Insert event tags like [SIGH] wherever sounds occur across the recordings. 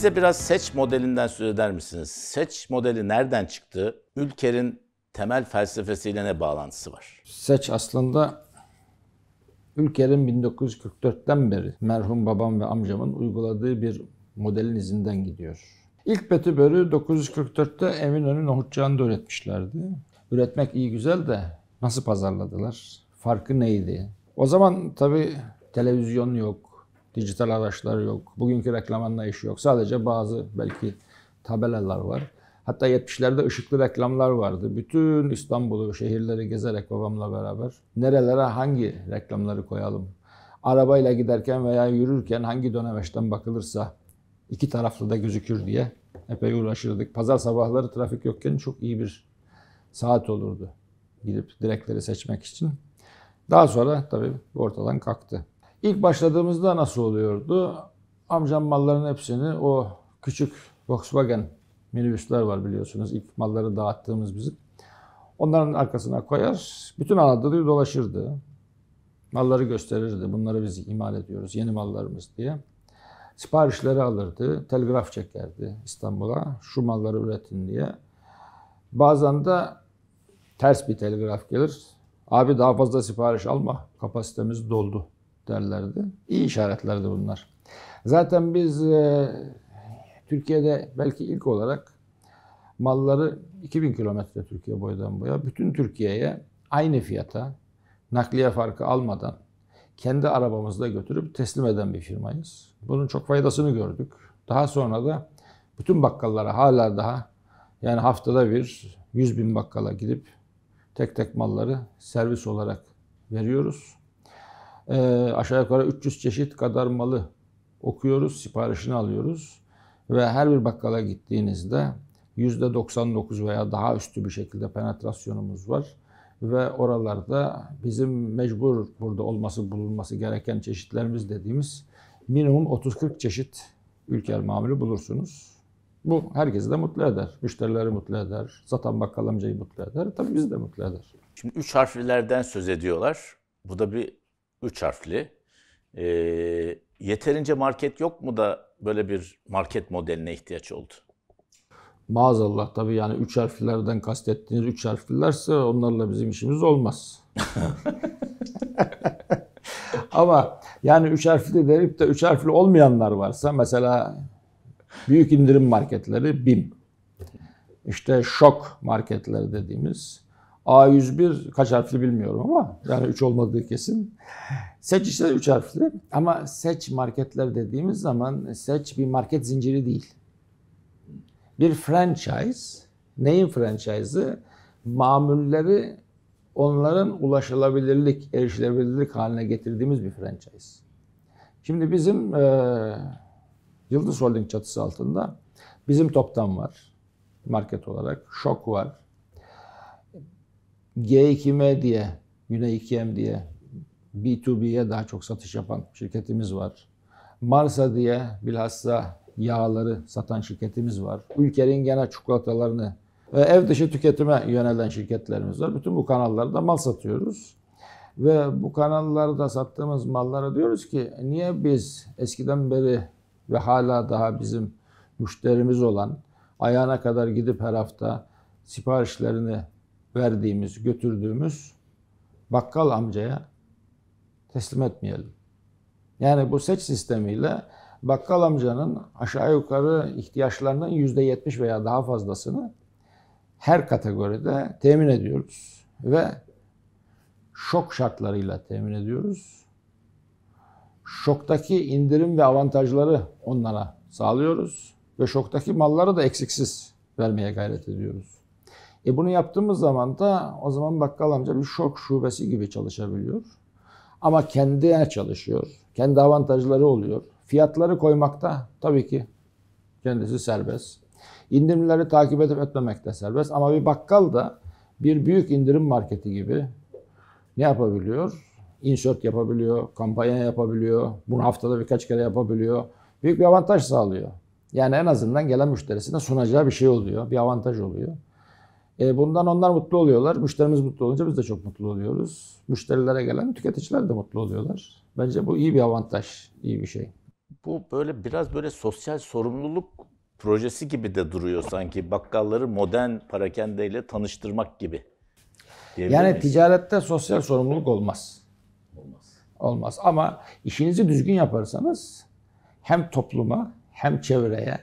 Bize biraz seç modelinden söz eder misiniz? Seç modeli nereden çıktı? Ülker'in temel felsefesiyle ne bağlantısı var? Seç aslında Ülker'in 1944'ten beri merhum babam ve amcamın uyguladığı bir modelin izinden gidiyor. İlk Betübör'ü 944'te Eminönü Nohutçıhan'da üretmişlerdi. Üretmek iyi güzel de nasıl pazarladılar? Farkı neydi? O zaman tabii televizyon yok, dijital araçlar yok. Bugünkü reklam anlayışı yok. Sadece bazı belki tabelalar var. Hatta 70'lerde ışıklı reklamlar vardı. Bütün İstanbul'u, şehirleri gezerek babamla beraber nerelere hangi reklamları koyalım? Arabayla giderken veya yürürken hangi dönemeçten bakılırsa iki taraflı da gözükür diye epey uğraşırdık. Pazar sabahları trafik yokken çok iyi bir saat olurdu gidip direkleri seçmek için. Daha sonra tabii ortadan kalktı. İlk başladığımızda nasıl oluyordu? Amcam malların hepsini o küçük Volkswagen minibüsler var biliyorsunuz. İlk malları dağıttığımız bizim. Onların arkasına koyar. Bütün Anadolu'yu dolaşırdı. Malları gösterirdi. Bunları biz imal ediyoruz. Yeni mallarımız diye. Siparişleri alırdı. Telgraf çekerdi İstanbul'a. Şu malları üretin diye. Bazen de ters bir telgraf gelir. Abi daha fazla sipariş alma. Kapasitemiz doldu derlerdi. İyi işaretlerdi bunlar. Zaten biz e, Türkiye'de belki ilk olarak malları 2000 kilometre Türkiye boydan boya bütün Türkiye'ye aynı fiyata nakliye farkı almadan kendi arabamızla götürüp teslim eden bir firmayız. Bunun çok faydasını gördük. Daha sonra da bütün bakkallara hala daha yani haftada bir 100 bin bakkala gidip tek tek malları servis olarak veriyoruz. Ee, aşağı yukarı 300 çeşit kadar malı okuyoruz, siparişini alıyoruz. Ve her bir bakkala gittiğinizde %99 veya daha üstü bir şekilde penetrasyonumuz var. Ve oralarda bizim mecbur burada olması bulunması gereken çeşitlerimiz dediğimiz minimum 30-40 çeşit ülke mamülü bulursunuz. Bu herkesi de mutlu eder. Müşterileri mutlu eder. zaten bakkal amcayı mutlu eder. Tabii bizi de mutlu eder. Şimdi üç harflerden söz ediyorlar. Bu da bir Üç harfli. E, yeterince market yok mu da böyle bir market modeline ihtiyaç oldu? Maazallah tabii yani üç harflilerden kastettiğiniz üç harflilerse onlarla bizim işimiz olmaz. [LAUGHS] Ama yani üç harfli derip de üç harfli olmayanlar varsa mesela büyük indirim marketleri BİM. İşte şok marketleri dediğimiz A101 kaç harfli bilmiyorum ama yani 3 olmadığı kesin. Seç işte 3 harfli ama seç marketler dediğimiz zaman seç bir market zinciri değil. Bir franchise, neyin franchise'ı? Mamulleri onların ulaşılabilirlik, erişilebilirlik haline getirdiğimiz bir franchise. Şimdi bizim e, Yıldız Holding çatısı altında bizim Toptan var market olarak, Şok var, G2M diye, Güney 2M diye B2B'ye daha çok satış yapan şirketimiz var. Marsa diye bilhassa yağları satan şirketimiz var. Ülkenin genel çikolatalarını ve ev dışı tüketime yönelen şirketlerimiz var. Bütün bu kanallarda mal satıyoruz. Ve bu kanallarda sattığımız mallara diyoruz ki niye biz eskiden beri ve hala daha bizim müşterimiz olan ayağına kadar gidip her hafta siparişlerini verdiğimiz, götürdüğümüz bakkal amcaya teslim etmeyelim. Yani bu seç sistemiyle bakkal amcanın aşağı yukarı ihtiyaçlarının yüzde yetmiş veya daha fazlasını her kategoride temin ediyoruz. Ve şok şartlarıyla temin ediyoruz. Şoktaki indirim ve avantajları onlara sağlıyoruz. Ve şoktaki malları da eksiksiz vermeye gayret ediyoruz. E bunu yaptığımız zaman da o zaman bakkal amca bir şok şubesi gibi çalışabiliyor. Ama kendine çalışıyor. Kendi avantajları oluyor. Fiyatları koymakta tabii ki kendisi serbest. İndirimleri takip edip etmemek de serbest. Ama bir bakkal da bir büyük indirim marketi gibi ne yapabiliyor? Insert yapabiliyor, kampanya yapabiliyor, bunu haftada birkaç kere yapabiliyor. Büyük bir avantaj sağlıyor. Yani en azından gelen müşterisine sunacağı bir şey oluyor, bir avantaj oluyor. E, bundan onlar mutlu oluyorlar. Müşterimiz mutlu olunca biz de çok mutlu oluyoruz. Müşterilere gelen tüketiciler de mutlu oluyorlar. Bence bu iyi bir avantaj, iyi bir şey. Bu böyle biraz böyle sosyal sorumluluk projesi gibi de duruyor sanki. Bakkalları modern parakendeyle tanıştırmak gibi. Yani ticarette sosyal sorumluluk olmaz. Olmaz. Olmaz ama işinizi düzgün yaparsanız hem topluma hem çevreye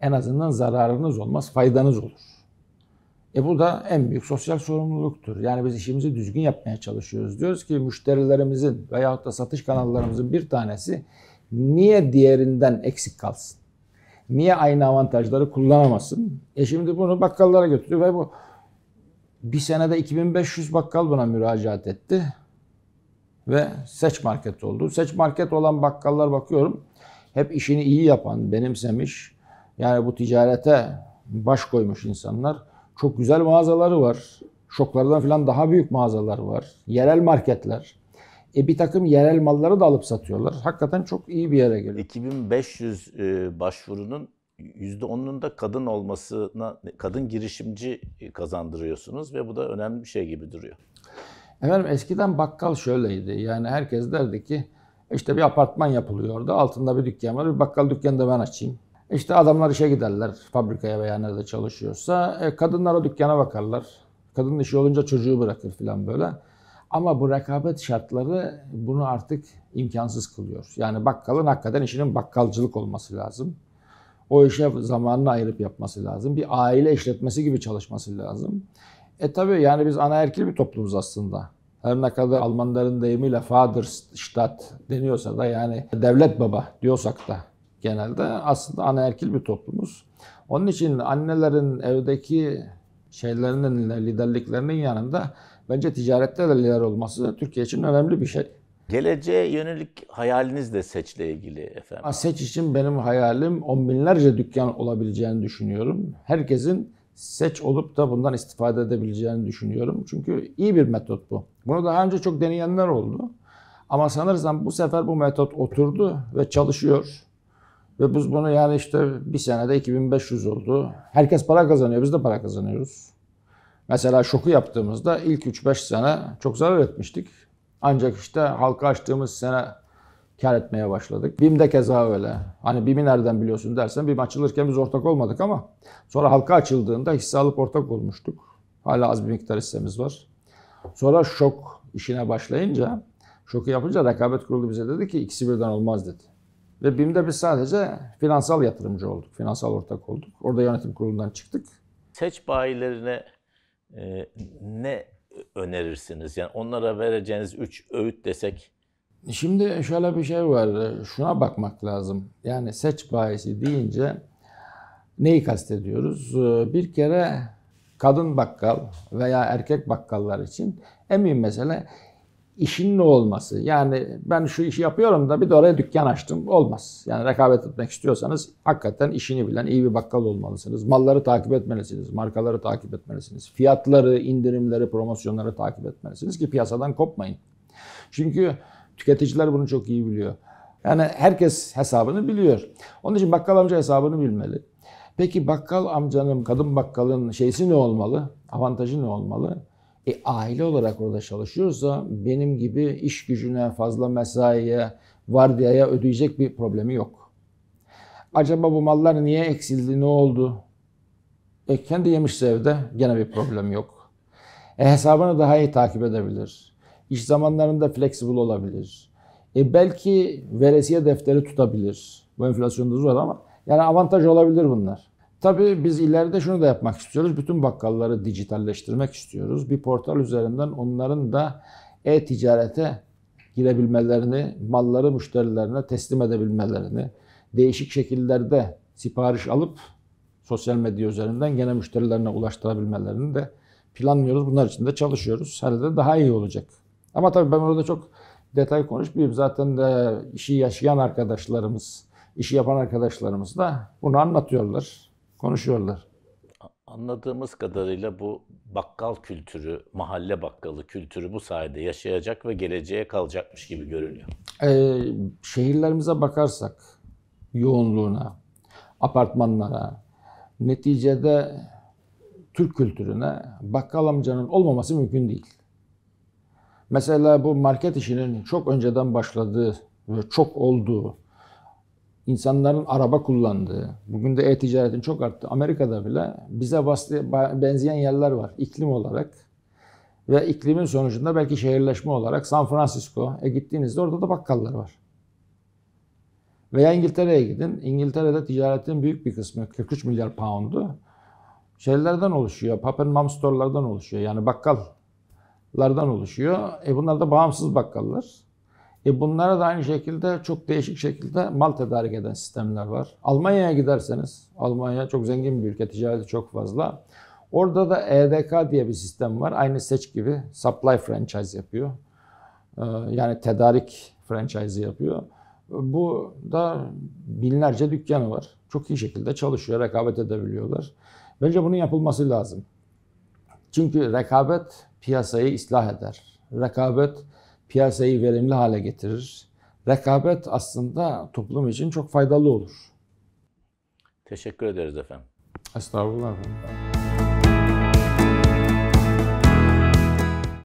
en azından zararınız olmaz, faydanız olur. E bu da en büyük sosyal sorumluluktur. Yani biz işimizi düzgün yapmaya çalışıyoruz. Diyoruz ki müşterilerimizin veyahut da satış kanallarımızın bir tanesi niye diğerinden eksik kalsın? Niye aynı avantajları kullanamasın? E şimdi bunu bakkallara götürüyor ve bu bir senede 2500 bakkal buna müracaat etti. Ve seç market oldu. Seç market olan bakkallar bakıyorum hep işini iyi yapan, benimsemiş. Yani bu ticarete baş koymuş insanlar çok güzel mağazaları var. Şoklardan falan daha büyük mağazalar var. Yerel marketler. E bir takım yerel malları da alıp satıyorlar. Hakikaten çok iyi bir yere geliyor. 2500 e, başvurunun %10'unun da kadın olmasına, kadın girişimci e, kazandırıyorsunuz ve bu da önemli bir şey gibi duruyor. Efendim eskiden bakkal şöyleydi. Yani herkes derdi ki işte bir apartman yapılıyor orada. Altında bir dükkan var. Bir bakkal dükkanı da ben açayım. İşte adamlar işe giderler fabrikaya veya nerede çalışıyorsa. E, kadınlar o dükkana bakarlar. Kadının işi olunca çocuğu bırakır falan böyle. Ama bu rekabet şartları bunu artık imkansız kılıyor. Yani bakkalın hakikaten işinin bakkalcılık olması lazım. O işe zamanını ayırıp yapması lazım. Bir aile işletmesi gibi çalışması lazım. E tabi yani biz anaerkil bir toplumuz aslında. Her ne kadar Almanların deyimiyle Vaterstaat deniyorsa da yani devlet baba diyorsak da genelde aslında anaerkil bir toplumuz. Onun için annelerin evdeki şeylerinin, liderliklerinin yanında bence ticarette de lider olması Türkiye için önemli bir şey. Geleceğe yönelik hayaliniz de seçle ilgili efendim. seç için benim hayalim on binlerce dükkan olabileceğini düşünüyorum. Herkesin seç olup da bundan istifade edebileceğini düşünüyorum. Çünkü iyi bir metot bu. Bunu daha önce çok deneyenler oldu. Ama sanırsam bu sefer bu metot oturdu ve çalışıyor. Ve biz bunu yani işte bir senede 2500 oldu. Herkes para kazanıyor, biz de para kazanıyoruz. Mesela şoku yaptığımızda ilk 3-5 sene çok zarar etmiştik. Ancak işte halka açtığımız sene kar etmeye başladık. BİM de keza öyle. Hani BİM'i nereden biliyorsun dersen BİM açılırken biz ortak olmadık ama sonra halka açıldığında hisse alıp ortak olmuştuk. Hala az bir miktar hissemiz var. Sonra şok işine başlayınca, şoku yapınca rekabet kurulu bize dedi ki ikisi birden olmaz dedi. Ve BİM'de biz sadece finansal yatırımcı olduk, finansal ortak olduk. Orada yönetim kurulundan çıktık. Seç bayilerine e, ne önerirsiniz? Yani onlara vereceğiniz üç öğüt desek. Şimdi şöyle bir şey var, şuna bakmak lazım. Yani seç bayisi deyince neyi kastediyoruz? E, bir kere kadın bakkal veya erkek bakkallar için en mühim mesele ne olması. Yani ben şu işi yapıyorum da bir de oraya dükkan açtım. Olmaz. Yani rekabet etmek istiyorsanız hakikaten işini bilen iyi bir bakkal olmalısınız. Malları takip etmelisiniz. Markaları takip etmelisiniz. Fiyatları, indirimleri, promosyonları takip etmelisiniz ki piyasadan kopmayın. Çünkü tüketiciler bunu çok iyi biliyor. Yani herkes hesabını biliyor. Onun için bakkal amca hesabını bilmeli. Peki bakkal amcanın, kadın bakkalın şeysi ne olmalı? Avantajı ne olmalı? E, aile olarak orada çalışıyorsa benim gibi iş gücüne, fazla mesaiye, vardiyaya ödeyecek bir problemi yok. Acaba bu mallar niye eksildi, ne oldu? E, kendi yemişse evde gene bir problem yok. E, hesabını daha iyi takip edebilir. İş zamanlarında flexible olabilir. E, belki veresiye defteri tutabilir. Bu enflasyonda zor ama yani avantaj olabilir bunlar. Tabii biz ileride şunu da yapmak istiyoruz. Bütün bakkalları dijitalleştirmek istiyoruz. Bir portal üzerinden onların da e-ticarete girebilmelerini, malları müşterilerine teslim edebilmelerini, değişik şekillerde sipariş alıp sosyal medya üzerinden gene müşterilerine ulaştırabilmelerini de planlıyoruz. Bunlar için de çalışıyoruz. Herhalde daha iyi olacak. Ama tabii ben orada çok detay konuşmayayım. Zaten de işi yaşayan arkadaşlarımız, işi yapan arkadaşlarımız da bunu anlatıyorlar konuşuyorlar. Anladığımız kadarıyla bu bakkal kültürü, mahalle bakkalı kültürü bu sayede yaşayacak ve geleceğe kalacakmış gibi görünüyor. Ee, şehirlerimize bakarsak yoğunluğuna, apartmanlara, neticede Türk kültürüne bakkal amcanın olmaması mümkün değil. Mesela bu market işinin çok önceden başladığı ve çok olduğu insanların araba kullandığı, bugün de e-ticaretin çok arttı. Amerika'da bile bize bastı, benzeyen yerler var iklim olarak. Ve iklimin sonucunda belki şehirleşme olarak San Francisco. E gittiğinizde orada da bakkallar var. Veya İngiltere'ye gidin. İngiltere'de ticaretin büyük bir kısmı 43 milyar poundu şeylerden oluşuyor. Pap and Mom store'lardan oluşuyor. Yani bakkallardan oluşuyor. E bunlar da bağımsız bakkallar. E bunlara da aynı şekilde çok değişik şekilde mal tedarik eden sistemler var. Almanya'ya giderseniz, Almanya çok zengin bir ülke, ticareti çok fazla. Orada da EDK diye bir sistem var. Aynı seç gibi supply franchise yapıyor. E, yani tedarik franchise yapıyor. Bu da binlerce dükkanı var. Çok iyi şekilde çalışıyor, rekabet edebiliyorlar. Bence bunun yapılması lazım. Çünkü rekabet piyasayı ıslah eder. Rekabet piyasayı verimli hale getirir. Rekabet aslında toplum için çok faydalı olur. Teşekkür ederiz efendim. Estağfurullah efendim.